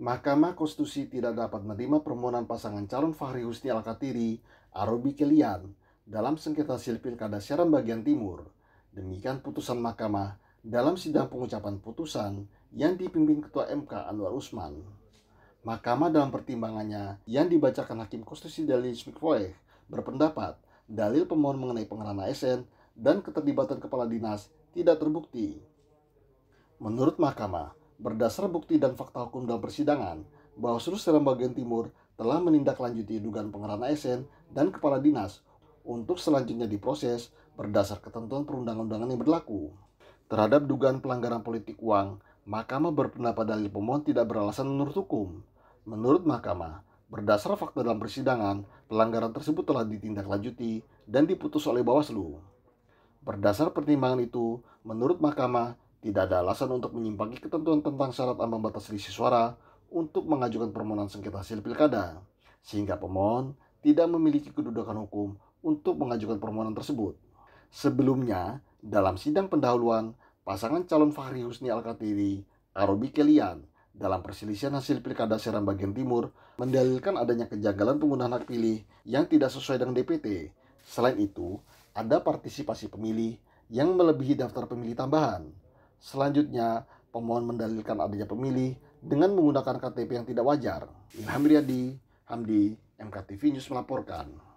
Mahkamah Konstitusi tidak dapat menerima permohonan pasangan calon Fahri Husni Alkatiri, katiri Arobi Kelian, dalam sengketa hasil pilkada Seram Bagian Timur. Demikian putusan mahkamah dalam sidang pengucapan putusan yang dipimpin Ketua MK Anwar Usman. Mahkamah dalam pertimbangannya yang dibacakan Hakim Konstitusi Dalil Smikvoeh berpendapat dalil pemohon mengenai pengerahan ASN dan keterlibatan kepala dinas tidak terbukti. Menurut mahkamah, berdasar bukti dan fakta hukum dalam persidangan, Bawaslu Serang Bagian Timur telah menindaklanjuti dugaan pengerahan ASN dan kepala dinas untuk selanjutnya diproses berdasar ketentuan perundang-undangan yang berlaku. Terhadap dugaan pelanggaran politik uang, Mahkamah berpendapat dalil pemohon tidak beralasan menurut hukum. Menurut Mahkamah, berdasar fakta dalam persidangan, pelanggaran tersebut telah ditindaklanjuti dan diputus oleh Bawaslu. Berdasar pertimbangan itu, menurut Mahkamah, tidak ada alasan untuk menyimpangi ketentuan tentang syarat ambang batas selisih suara untuk mengajukan permohonan sengketa hasil pilkada, sehingga pemohon tidak memiliki kedudukan hukum untuk mengajukan permohonan tersebut. Sebelumnya, dalam sidang pendahuluan, pasangan calon Fahri Husni al Alkatiri, Arobi Kelian, dalam perselisihan hasil pilkada Seram Bagian Timur mendalilkan adanya kejanggalan penggunaan hak pilih yang tidak sesuai dengan DPT. Selain itu, ada partisipasi pemilih yang melebihi daftar pemilih tambahan. Selanjutnya, pemohon mendalilkan adanya pemilih dengan menggunakan KTP yang tidak wajar. Ilham Riyadi, Hamdi, MKTV News melaporkan.